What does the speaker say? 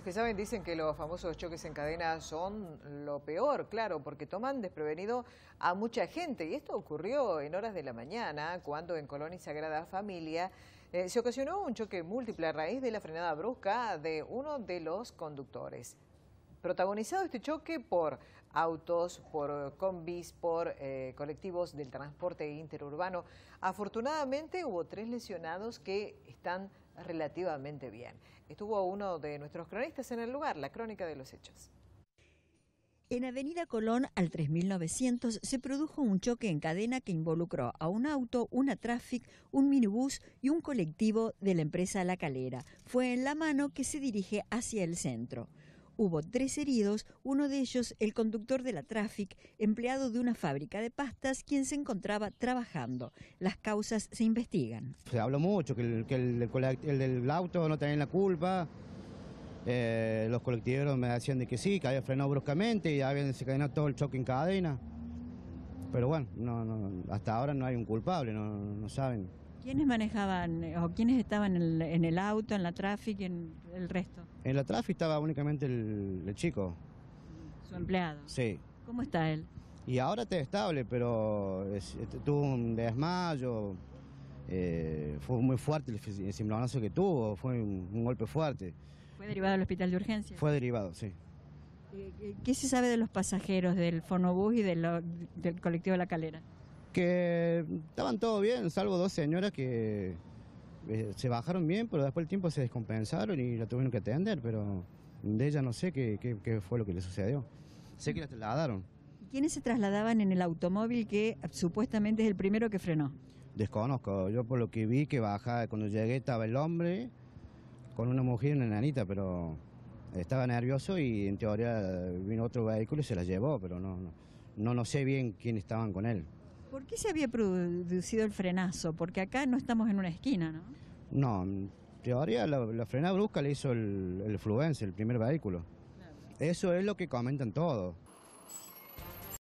Los que saben dicen que los famosos choques en cadena son lo peor, claro, porque toman desprevenido a mucha gente. Y esto ocurrió en horas de la mañana, cuando en Colonia Sagrada Familia eh, se ocasionó un choque múltiple a raíz de la frenada brusca de uno de los conductores. Protagonizado este choque por autos, por combis, por eh, colectivos del transporte interurbano. Afortunadamente hubo tres lesionados que están relativamente bien. Estuvo uno de nuestros cronistas en el lugar, la crónica de los hechos. En Avenida Colón, al 3900, se produjo un choque en cadena que involucró a un auto, una Traffic, un minibús y un colectivo de la empresa La Calera. Fue en la mano que se dirige hacia el centro. Hubo tres heridos, uno de ellos el conductor de la Traffic, empleado de una fábrica de pastas, quien se encontraba trabajando. Las causas se investigan. Se habló mucho que el, del auto no tenía la culpa. Eh, los colectiveros me decían de que sí, que había frenado bruscamente y habían desencadenado todo el choque en cadena. Pero bueno, no, hasta ahora no hay un culpable, no saben. ¿Quiénes manejaban eh, o quiénes estaban en el, auto, en la tráfico y en el resto? En la tráfico estaba únicamente el, chico. ¿Su empleado? Sí. ¿Cómo está él? Y ahora está estable, pero este, tuvo un desmayo, eh, fue muy fuerte el, el que tuvo, fue un, golpe fuerte. ¿Fue derivado al hospital de urgencia? Fue derivado, sí. Eh, ¿Qué se sabe de los pasajeros del Fonobús y del, del colectivo La Calera? que estaban todo bien, salvo dos señoras que eh, se bajaron bien, pero después el tiempo se descompensaron y la tuvieron que atender, pero de ella no sé qué, fue lo que le sucedió. Sé que la trasladaron. quiénes se trasladaban en el automóvil que supuestamente es el primero que frenó? Desconozco, yo por lo que vi que bajaba, cuando llegué estaba el hombre con una mujer y una nanita, pero estaba nervioso y en teoría vino otro vehículo y se la llevó, pero no, no, no, no sé bien quién estaban con él. ¿Por qué se había producido el frenazo? Porque acá no estamos en una esquina, ¿no? No, en teoría la, la frenada brusca le hizo el, el Fluence, el primer vehículo. Eso es lo que comentan todos.